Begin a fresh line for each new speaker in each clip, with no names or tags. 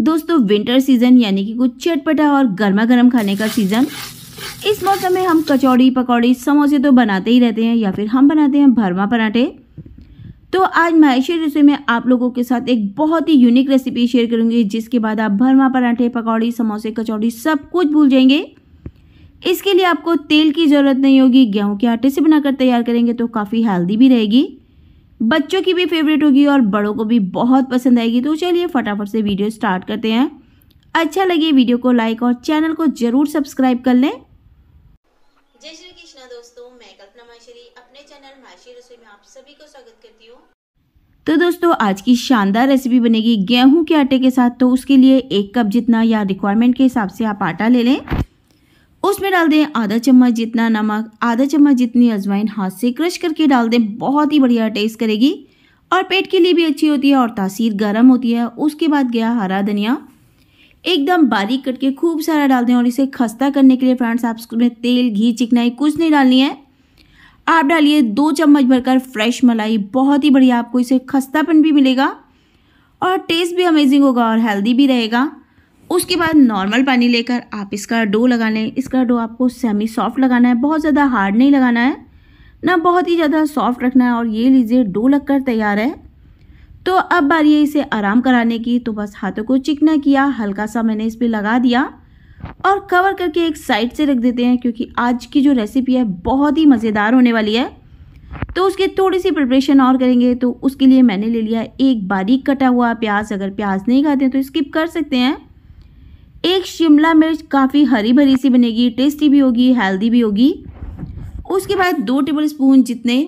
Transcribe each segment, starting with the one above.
दोस्तों winter season यानी कि कुछ चटपटा और गर्मा गर्म खाने का सीज़न इस मौसम में हम कचौड़ी पकौड़ी समोसे तो बनाते ही रहते हैं या फिर हम बनाते हैं भरमा पराठे तो आज महेशी रसोई में आप लोगों के साथ एक बहुत ही यूनिक रेसिपी शेयर करूंगी जिसके बाद आप भरमा पराठे पकौड़ी समोसे कचौड़ी सब कुछ भूल जाएंगे इसके लिए आपको तेल की ज़रूरत नहीं होगी गेहूं के आटे से बनाकर तैयार करेंगे तो काफ़ी हेल्दी भी रहेगी बच्चों की भी फेवरेट होगी और बड़ों को भी बहुत पसंद आएगी तो चलिए फटाफट से वीडियो स्टार्ट करते हैं अच्छा लगे वीडियो को लाइक और चैनल को जरूर सब्सक्राइब कर लें जय श्री कृष्णा दोस्तों मैं कल्पना माशरी अपने चैनल माशी रसोई में आप सभी को स्वागत करती हूँ तो दोस्तों आज की शानदार रेसिपी बनेगी गेहूं के आटे के साथ तो उसके लिए एक कप जितना या रिक्वायरमेंट के हिसाब से आप आटा ले लें उसमें डाल दें आधा चम्मच जितना नमक आधा चम्मच जितनी अजवाइन हाथ से क्रश करके डाल दें बहुत ही बढ़िया टेस्ट करेगी और पेट के लिए भी अच्छी होती है और तासीर गर्म होती है उसके बाद गया हरा धनिया एकदम बारीक कट के खूब सारा डाल दें और इसे खस्ता करने के लिए फ्रेंड्स आप उसमें तेल घी चिकनाई कुछ नहीं डालनी है आप डालिए दो चम्मच भरकर फ्रेश मलाई बहुत ही बढ़िया आपको इसे खस्तापन भी मिलेगा और टेस्ट भी अमेजिंग होगा और हेल्दी भी रहेगा उसके बाद नॉर्मल पानी लेकर आप इसका डो लगा लें इसका डो आपको सेमी सॉफ्ट लगाना है बहुत ज़्यादा हार्ड नहीं लगाना है ना बहुत ही ज़्यादा सॉफ्ट रखना है और ये लीजिए डो लग कर तैयार है तो अब बारी है इसे आराम कराने की तो बस हाथों को चिकना किया हल्का सा मैंने इस पर लगा दिया और कवर करके एक साइड से रख देते हैं क्योंकि आज की जो रेसिपी है बहुत ही मज़ेदार होने वाली है तो उसके थोड़ी सी प्रिपरेशन और करेंगे तो उसके लिए मैंने ले लिया एक बारीक कटा हुआ प्याज अगर प्याज नहीं खाते हैं तो स्किप कर सकते हैं एक शिमला मिर्च काफ़ी हरी भरी सी बनेगी टेस्टी भी होगी हेल्दी भी होगी उसके बाद दो टेबल स्पून जितने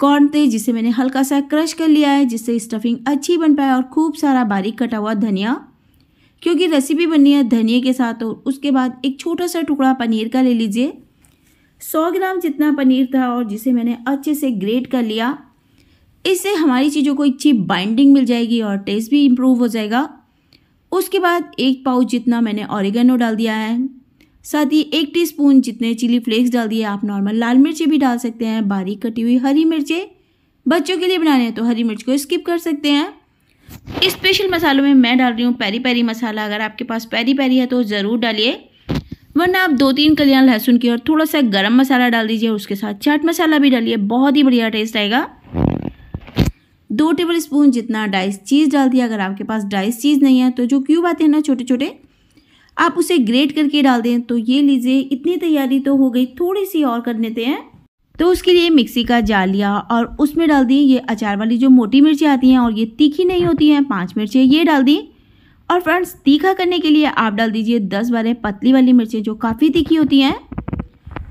कॉर्न थे जिसे मैंने हल्का सा क्रश कर लिया है जिससे स्टफिंग अच्छी बन पाए और खूब सारा बारीक कटा हुआ धनिया क्योंकि रेसिपी बननी है धनिया के साथ और तो उसके बाद एक छोटा सा टुकड़ा पनीर का ले लीजिए सौ ग्राम जितना पनीर था और जिसे मैंने अच्छे से ग्रेट कर लिया इससे हमारी चीज़ों को अच्छी बाइंडिंग मिल जाएगी और टेस्ट भी इम्प्रूव हो जाएगा उसके बाद एक पाउच जितना मैंने ऑरिगेनो डाल दिया है साथ ही एक टीस्पून जितने चिली फ्लेक्स डाल दिए आप नॉर्मल लाल मिर्चें भी डाल सकते हैं बारीक कटी हुई हरी मिर्चें बच्चों के लिए बनाने हैं तो हरी मिर्च को स्किप कर सकते हैं इस स्पेशल मसालों में मैं डाल रही हूँ पैरी पैरी मसाला अगर आपके पास पैरी पैरी है तो ज़रूर डालिए वरना आप दो तीन कलियाँ लहसुन की और थोड़ा सा गर्म मसाला डाल दीजिए उसके साथ चाट मसाला भी डालिए बहुत ही बढ़िया टेस्ट आएगा दो टेबल स्पून जितना डाइस चीज़ डाल दिया अगर आपके पास डाइस चीज़ नहीं है तो जो क्यूब आते हैं ना छोटे छोटे आप उसे ग्रेट करके डाल दें तो ये लीजिए इतनी तैयारी तो हो गई थोड़ी सी और कर लेते हैं तो उसके लिए मिक्सी का जाल लिया और उसमें डाल दी ये अचार वाली जो मोटी मिर्चें आती हैं और ये तीखी नहीं होती हैं पाँच मिर्चें ये डाल दी और फ्रेंड्स तीखा करने के लिए आप डाल दीजिए दस बारह पतली वाली मिर्चें जो काफ़ी तीखी होती हैं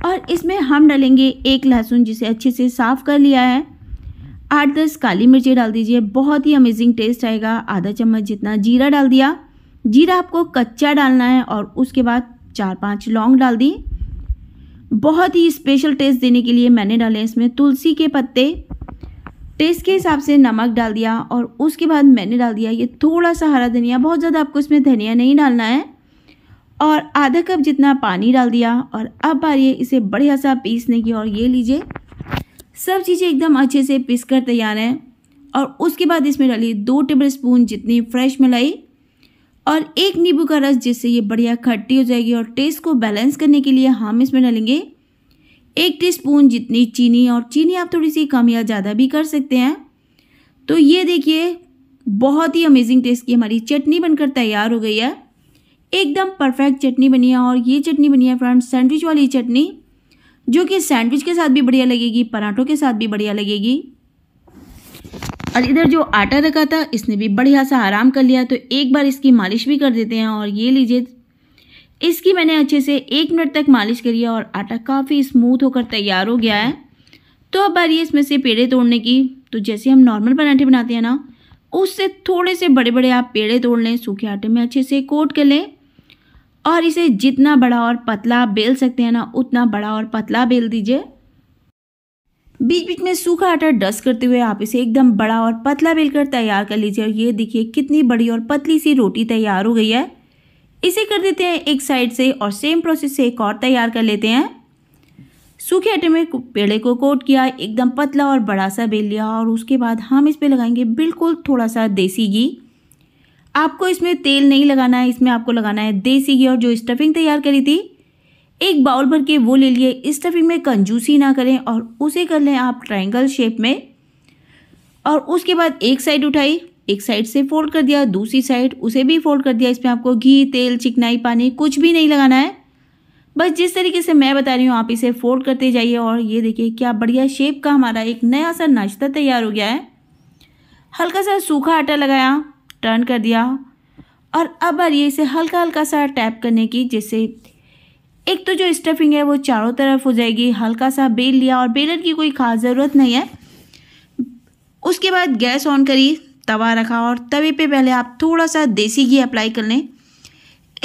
और इसमें हम डालेंगे एक लहसुन जिसे अच्छे से साफ़ कर लिया है आठ दस काली मिर्ची डाल दीजिए बहुत ही अमेजिंग टेस्ट आएगा आधा चम्मच जितना जीरा डाल दिया जीरा आपको कच्चा डालना है और उसके बाद चार पांच लौंग डाल दी बहुत ही स्पेशल टेस्ट देने के लिए मैंने डाले इसमें तुलसी के पत्ते टेस्ट के हिसाब से नमक डाल दिया और उसके बाद मैंने डाल दिया ये थोड़ा सा हरा धनिया बहुत ज़्यादा आपको इसमें धनिया नहीं डालना है और आधा कप जितना पानी डाल दिया और अब आइए इसे बढ़िया सा पीसने की और ये लीजिए सब चीज़ें एकदम अच्छे से पीस कर तैयार हैं और उसके बाद इसमें डालिए दो टेबल स्पून जितनी फ्रेश मलाई और एक नींबू का रस जिससे ये बढ़िया खट्टी हो जाएगी और टेस्ट को बैलेंस करने के लिए हम इसमें डालेंगे एक टीस्पून जितनी चीनी और चीनी आप थोड़ी सी कम या ज़्यादा भी कर सकते हैं तो ये देखिए बहुत ही अमेजिंग टेस्ट की हमारी चटनी बनकर तैयार हो गई है एकदम परफेक्ट चटनी बनी है और ये चटनी बनी है फ्रेंड्स सैंडविच वाली चटनी जो कि सैंडविच के साथ भी बढ़िया लगेगी पराठों के साथ भी बढ़िया लगेगी और इधर जो आटा रखा था इसने भी बढ़िया सा आराम कर लिया तो एक बार इसकी मालिश भी कर देते हैं और ये लीजिए इसकी मैंने अच्छे से एक मिनट तक मालिश करी है और आटा काफ़ी स्मूथ होकर तैयार हो गया है तो अब बारी इसमें से पेड़े तोड़ने की तो जैसे हम नॉर्मल पराठे बनाते हैं ना उससे थोड़े से बड़े बड़े आप पेड़े तोड़ लें सूखे आटे में अच्छे से कोट कर लें और इसे जितना बड़ा और पतला बेल सकते हैं ना उतना बड़ा और पतला बेल दीजिए बीच बीच में सूखा आटा डस्ट करते हुए आप इसे एकदम बड़ा और पतला बेलकर तैयार कर लीजिए और ये देखिए कितनी बड़ी और पतली सी रोटी तैयार हो गई है इसे कर देते हैं एक साइड से और सेम प्रोसेस से एक और तैयार कर लेते हैं सूखे आटे में पेड़े को कोट किया एकदम पतला और बड़ा सा बेल लिया और उसके बाद हम इस पर लगाएंगे बिल्कुल थोड़ा सा देसी घी आपको इसमें तेल नहीं लगाना है इसमें आपको लगाना है देसी घी और जो स्टफिंग तैयार करी थी एक बाउल भर के वो ले लिए स्टफिंग में कंजूसी ना करें और उसे कर लें आप ट्राइंगल शेप में और उसके बाद एक साइड उठाई एक साइड से फोल्ड कर दिया दूसरी साइड उसे भी फोल्ड कर दिया इसमें आपको घी तेल चिकनाई पानी कुछ भी नहीं लगाना है बस जिस तरीके से मैं बता रही हूँ आप इसे फोल्ड करते जाइए और ये देखिए क्या बढ़िया शेप का हमारा एक नया सा नाश्ता तैयार हो गया है हल्का सा सूखा आटा लगाया टर्न कर दिया और अब आइए इसे हल्का हल्का सा टैप करने की जिससे एक तो जो स्टफिंग है वो चारों तरफ हो जाएगी हल्का सा बेल लिया और बेलन की कोई खास ज़रूरत नहीं है उसके बाद गैस ऑन करी तवा रखा और तवे पे पहले आप थोड़ा सा देसी घी अप्लाई कर लें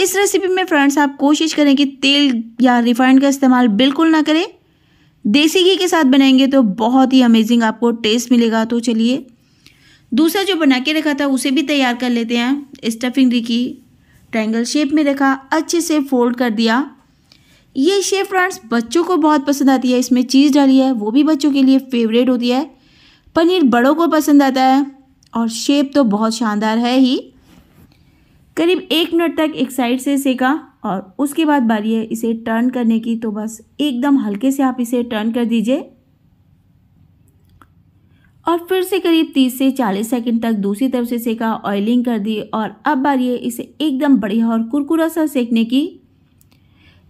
इस रेसिपी में फ्रेंड्स आप कोशिश करें कि तेल या रिफाइंड का इस्तेमाल बिल्कुल ना करें देसी घी के साथ बनाएंगे तो बहुत ही अमेजिंग आपको टेस्ट मिलेगा तो चलिए दूसरा जो बना के रखा था उसे भी तैयार कर लेते हैं स्टफिंग की ट्रायंगल शेप में रखा अच्छे से फोल्ड कर दिया ये शेप फ्रेंड्स बच्चों को बहुत पसंद आती है इसमें चीज़ डाली है वो भी बच्चों के लिए फेवरेट होती है पनीर बड़ों को पसंद आता है और शेप तो बहुत शानदार है ही करीब एक मिनट तक एक साइड से सेका और उसके बाद बारी है इसे टर्न करने की तो बस एकदम हल्के से आप इसे टर्न कर दीजिए और फिर से करीब 30 से 40 सेकंड तक दूसरी तरफ से सेका ऑयलिंग कर दी और अब बारी है इसे एकदम बढ़िया और कुरकुरा सा सेकने की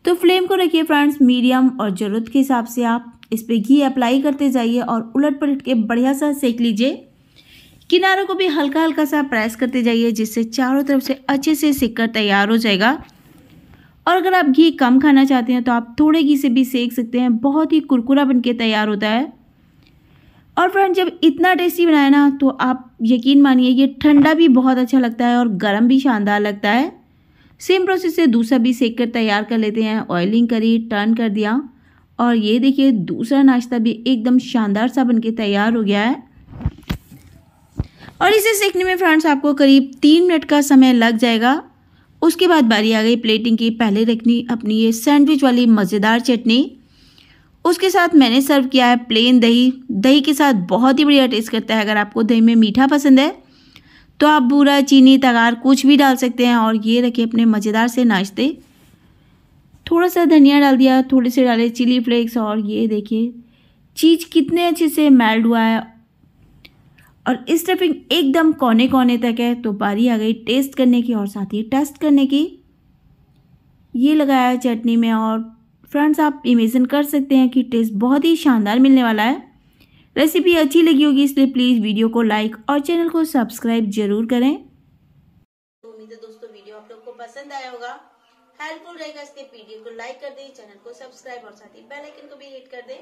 तो फ्लेम को रखिए फ्रेंड्स मीडियम और ज़रूरत के हिसाब से आप इस पर घी अप्लाई करते जाइए और उलट पलट के बढ़िया सा सेक लीजिए किनारों को भी हल्का हल्का सा प्रेस करते जाइए जिससे चारों तरफ से अच्छे से सेक कर तैयार हो जाएगा और अगर आप घी कम खाना चाहते हैं तो आप थोड़े घी से भी सेक सकते हैं बहुत ही कुरकुरा बनके तैयार होता है और फ्रेंड जब इतना टेस्टी बनाए ना तो आप यकीन मानिए ये ठंडा भी बहुत अच्छा लगता है और गर्म भी शानदार लगता है सेम प्रोसेस से दूसरा भी सेक कर तैयार कर लेते हैं ऑयलिंग करी टर्न कर दिया और ये देखिए दूसरा नाश्ता भी एकदम शानदार सा बनके तैयार हो गया है और इसे सेकने में फ्रेंड्स आपको करीब तीन मिनट का समय लग जाएगा उसके बाद बारी आ गई प्लेटिंग की पहले रखनी अपनी ये सैंडविच वाली मज़ेदार चटनी उसके साथ मैंने सर्व किया है प्लेन दही दही के साथ बहुत ही बढ़िया टेस्ट करता है अगर आपको दही में मीठा पसंद है तो आप बूरा चीनी तगार कुछ भी डाल सकते हैं और ये रखे अपने मज़ेदार से नाश्ते थोड़ा सा धनिया डाल दिया थोड़े से डाले चिली फ्लेक्स और ये देखिए चीज़ कितने अच्छे से मेल्ट हुआ है और स्टफिंग एकदम कोने कोने तक है तो बारी आ गई टेस्ट करने की और साथ ही टेस्ट करने की ये लगाया चटनी में और फ्रेंड्स आप इमेजिन कर सकते हैं कि टेस्ट बहुत ही शानदार मिलने वाला है रेसिपी अच्छी लगी होगी इसलिए प्लीज़ वीडियो को लाइक और चैनल को सब्सक्राइब जरूर करें तो उम्मीद है दोस्तों वीडियो आप लोग को पसंद आया होगा हेल्पफुल रहेगा इसलिए वीडियो को लाइक कर दें चैनल को सब्सक्राइब और साथ ही बेल आइकन को भी हिट कर दें